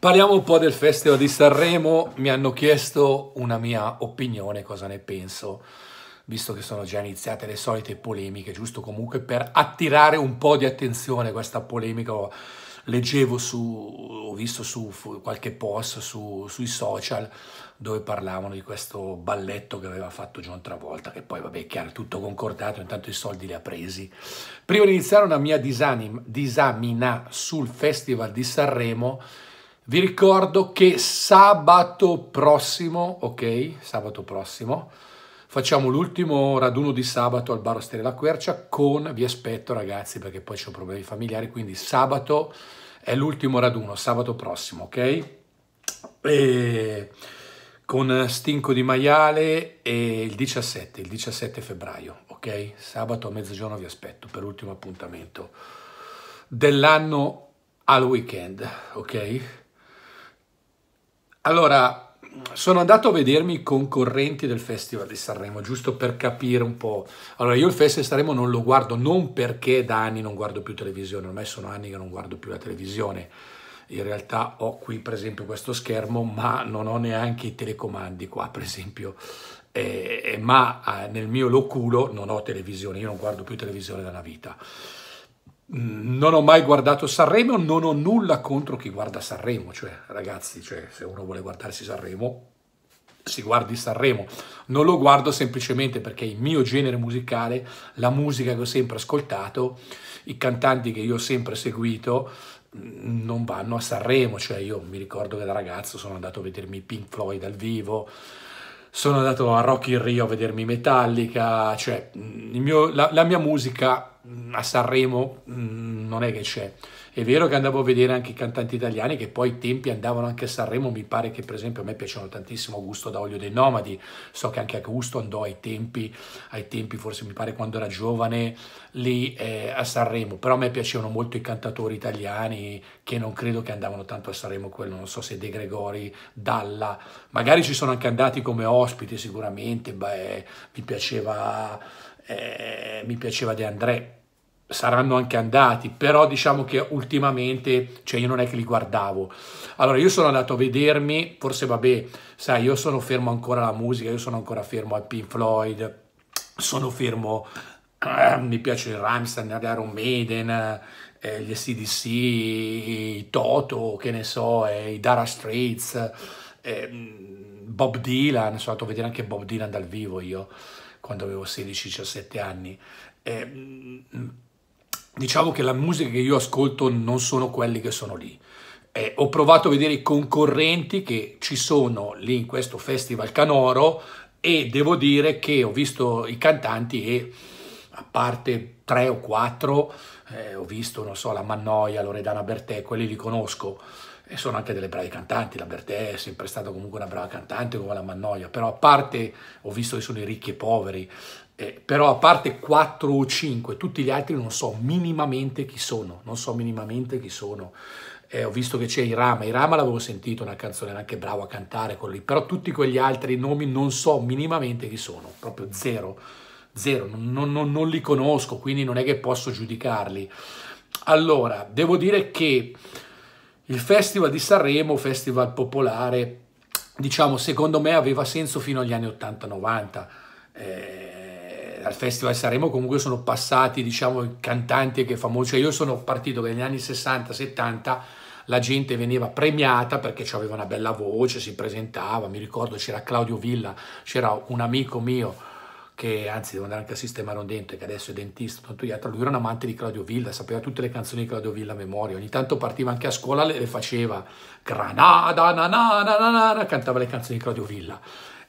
Parliamo un po' del Festival di Sanremo, mi hanno chiesto una mia opinione, cosa ne penso, visto che sono già iniziate le solite polemiche, giusto comunque per attirare un po' di attenzione questa polemica. Leggevo su, ho visto su qualche post su, sui social dove parlavano di questo balletto che aveva fatto John Travolta, che poi vabbè è chiaro, tutto concordato, intanto i soldi li ha presi. Prima di iniziare una mia disamina sul Festival di Sanremo, vi ricordo che sabato prossimo, ok, sabato prossimo, facciamo l'ultimo raduno di sabato al Bar Osteria La Quercia con, vi aspetto ragazzi perché poi ho problemi familiari, quindi sabato è l'ultimo raduno, sabato prossimo, ok? E con stinco di maiale e il 17, il 17 febbraio, ok? Sabato a mezzogiorno vi aspetto per l'ultimo appuntamento dell'anno al weekend, ok? Allora, sono andato a vedermi i concorrenti del Festival di Sanremo, giusto per capire un po'. Allora, io il Festival di Sanremo non lo guardo, non perché da anni non guardo più televisione, ormai sono anni che non guardo più la televisione. In realtà ho qui per esempio questo schermo, ma non ho neanche i telecomandi qua per esempio. Eh, eh ma eh, nel mio loculo non ho televisione, io non guardo più televisione dalla vita non ho mai guardato Sanremo, non ho nulla contro chi guarda Sanremo, cioè ragazzi, cioè, se uno vuole guardarsi Sanremo, si guardi Sanremo. Non lo guardo semplicemente perché il mio genere musicale, la musica che ho sempre ascoltato, i cantanti che io ho sempre seguito, mm, non vanno a Sanremo, cioè io mi ricordo che da ragazzo sono andato a vedermi Pink Floyd dal vivo, sono andato a Rock in Rio a vedermi Metallica, cioè mm, mio, la, la, mia musica mm, a Sanremo mh, mm, non è che c'è. È vero che andavo a vedere anche i cantanti italiani che poi ai tempi andavano anche a Sanremo, mi pare che per esempio a me piacevano tantissimo Augusto da Olio dei Nomadi, so che anche Augusto andò ai tempi, ai tempi forse mi pare quando era giovane, lì eh, a Sanremo, però a me piacevano molto i cantatori italiani che non credo che andavano tanto a Sanremo, quello non so se De Gregori, Dalla, magari ci sono anche andati come ospiti sicuramente, beh, mi piaceva, eh, mi piaceva De André, saranno anche andati, però diciamo che ultimamente, cioè io non è che li guardavo. Allora io sono andato a vedermi, forse vabbè, sai, io sono fermo ancora alla musica, io sono ancora fermo al Pink Floyd, sono fermo, eh, mi piace il Rammstein, Iron Maiden, eh, gli SDC, i Toto, che ne so, eh, i Dara Straits, ehm, Bob Dylan, sono andato a vedere anche Bob Dylan dal vivo io, quando avevo 16-17 anni. Ehm, diciamo che la musica che io ascolto non sono quelli che sono lì. Eh, ho provato a vedere i concorrenti che ci sono lì in questo Festival Canoro e devo dire che ho visto i cantanti e a parte tre o quattro eh, ho visto, non so, la Mannoia, Loredana Bertè, quelli li conosco e sono anche delle brave cantanti, la Bertè è sempre stata comunque una brava cantante come la Mannoia, però a parte, ho visto che sono i ricchi e i poveri, eh, però a parte 4 o 5, tutti gli altri non so minimamente chi sono, non so minimamente chi sono. Eh, ho visto che c'è Irama, Irama l'avevo sentito, una canzone anche bravo a cantare con lì, però tutti quegli altri nomi non so minimamente chi sono, proprio zero, zero, non, non, non li conosco, quindi non è che posso giudicarli. Allora, devo dire che il Festival di Sanremo, festival popolare, diciamo secondo me aveva senso fino agli anni 80-90. Eh, al Festival di Sanremo comunque sono passati diciamo i cantanti che famosi, cioè io sono partito negli anni 60-70 la gente veniva premiata perché aveva una bella voce, si presentava, mi ricordo c'era Claudio Villa, c'era un amico mio che anzi devo andare anche a sistemare un dente, che adesso è dentista, tanto gli altri. Lui era un amante di Claudio Villa, sapeva tutte le canzoni di Claudio Villa a memoria. Ogni tanto partiva anche a scuola e le faceva. Granada, nanana, nanana, cantava le canzoni di Claudio Villa.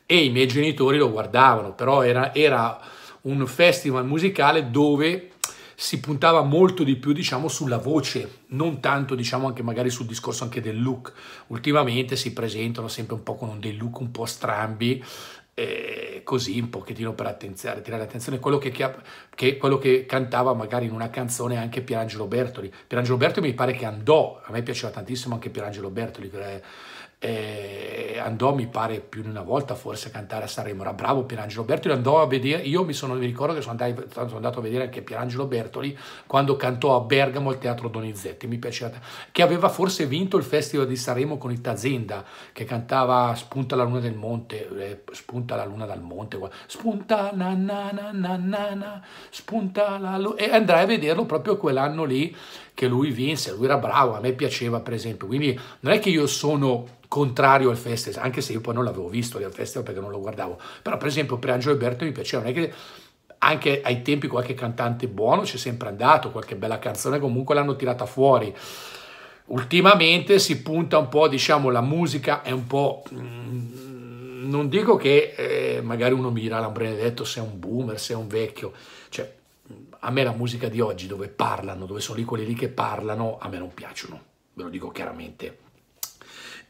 E i miei genitori lo guardavano, però era, era un festival musicale dove si puntava molto di più diciamo sulla voce non tanto diciamo anche magari sul discorso anche del look ultimamente si presentano sempre un po' con dei look un po' strambi eh, così un pochettino per attenzione, tirare attenzione quello che, che, quello che cantava magari in una canzone anche Pierangelo Bertoli. Pierangelo Bertoli mi pare che andò, a me piaceva tantissimo anche Pierangelo Bertoli, eh, andò mi pare più di una volta forse a cantare a Sanremo, era bravo Pierangelo Bertoli, andò a vedere, io mi, sono, mi ricordo che sono, andai, sono, andato a vedere anche Pierangelo Bertoli quando cantò a Bergamo al Teatro Donizetti, mi piaceva, che aveva forse vinto il Festival di Sanremo con il Tazenda, che cantava Spunta la luna del monte, eh, Spunta la luna dal monte, Spunta na na na na na, na Spunta la luna, e andrai a vederlo proprio quell'anno lì che lui vinse, lui era bravo, a me piaceva per esempio, quindi non è che io sono contrario al festival, anche se io poi non l'avevo visto al festival perché non lo guardavo, però per esempio per Angelo Alberto mi piaceva, non è che anche ai tempi qualche cantante buono c'è sempre andato, qualche bella canzone comunque l'hanno tirata fuori. Ultimamente si punta un po', diciamo, la musica è un po'... Mm, non dico che eh, magari uno mi mira l'ambrenedetto se è un boomer, se è un vecchio, cioè a me la musica di oggi dove parlano, dove sono lì quelli lì che parlano, a me non piacciono, ve lo dico chiaramente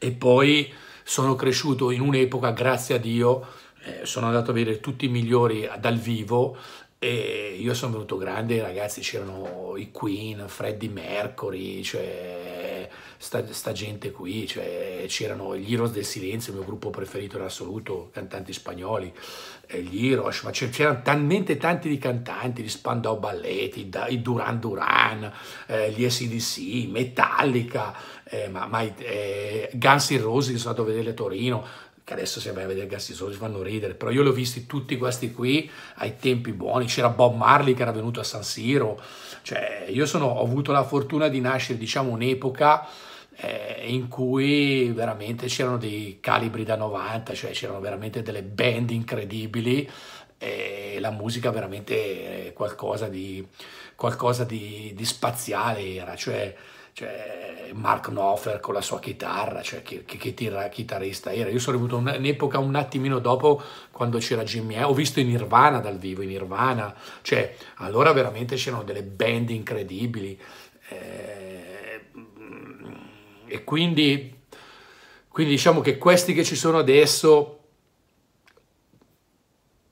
e poi sono cresciuto in un'epoca, grazie a Dio, eh, sono andato a vedere tutti i migliori dal vivo e io sono venuto grande, ragazzi, c'erano i Queen, Freddie Mercury, cioè sta, sta gente qui, cioè, c'erano gli Heroes del Silenzio, il mio gruppo preferito in assoluto, cantanti spagnoli, eh, gli Heroes, ma c'erano talmente tanti di cantanti, gli Spandau Balletti, i Duran Duran, eh, gli SDC, Metallica, eh, ma, ma, eh, Guns N' Roses, sono andato a vedere a Torino, che adesso se vai a vedere Gassi Soli fanno ridere, però io li ho visti tutti questi qui ai tempi buoni, c'era Bob Marley che era venuto a San Siro, cioè io sono, ho avuto la fortuna di nascere diciamo un'epoca eh, in cui veramente c'erano dei calibri da 90, cioè c'erano veramente delle band incredibili e eh, la musica veramente qualcosa di, qualcosa di, di spaziale era, cioè, cioè Mark Knopfler con la sua chitarra, cioè che, che, che tira, chitarrista era. Io sono venuto un'epoca un attimino dopo quando c'era Jimmy, ho visto in Nirvana dal vivo, in Nirvana, cioè allora veramente c'erano delle band incredibili. Eh, e quindi, quindi diciamo che questi che ci sono adesso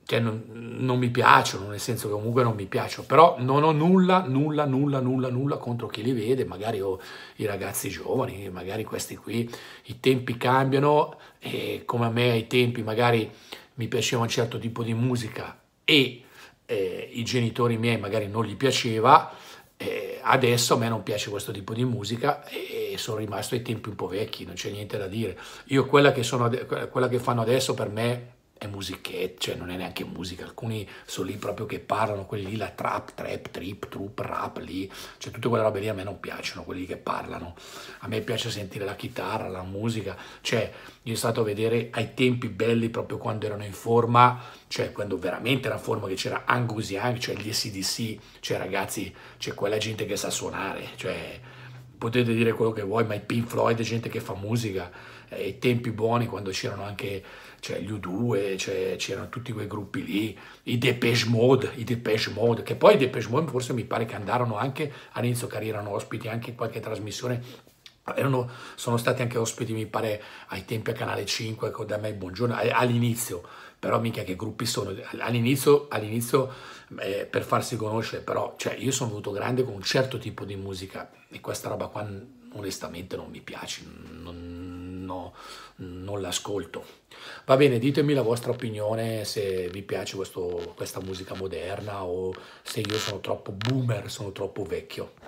cioè non, non, mi piacciono, nel senso che comunque non mi piacciono, però non ho nulla, nulla, nulla, nulla, nulla contro chi li vede, magari ho i ragazzi giovani, magari questi qui, i tempi cambiano e come a me ai tempi magari mi piaceva un certo tipo di musica e eh, i genitori miei magari non gli piaceva e eh, adesso a me non piace questo tipo di musica e sono rimasto ai tempi un po' vecchi, non c'è niente da dire. Io quella che, sono, quella che fanno adesso per me è musichetta, cioè non è neanche musica, alcuni sono lì proprio che parlano, quelli lì, la trap, trap, trip, trup, rap, lì, cioè tutte quelle robe lì a me non piacciono, quelli che parlano, a me piace sentire la chitarra, la musica, cioè io sono stato a vedere ai tempi belli proprio quando erano in forma, cioè quando veramente era in forma che c'era Angus Young, cioè gli SDC, cioè ragazzi, c'è quella gente che sa suonare, cioè potete dire quello che vuoi, ma i Pink Floyd è gente che fa musica, ai eh, tempi buoni quando c'erano anche cioè gli U2, cioè, c'erano tutti quei gruppi lì, i Depeche Mode, i Depeche Mode, che poi i Depeche Mode forse mi pare che andarono anche all'inizio carriera, erano ospiti anche in qualche trasmissione erano, sono stati anche ospiti, mi pare, ai tempi a Canale 5, da me buongiorno, all'inizio, però mica che gruppi sono, all'inizio, all'inizio eh, per farsi conoscere, però cioè, io sono venuto grande con un certo tipo di musica e questa roba qua onestamente non mi piace, non, no, non l'ascolto. Va bene, ditemi la vostra opinione se vi piace questo, questa musica moderna o se io sono troppo boomer, sono troppo vecchio.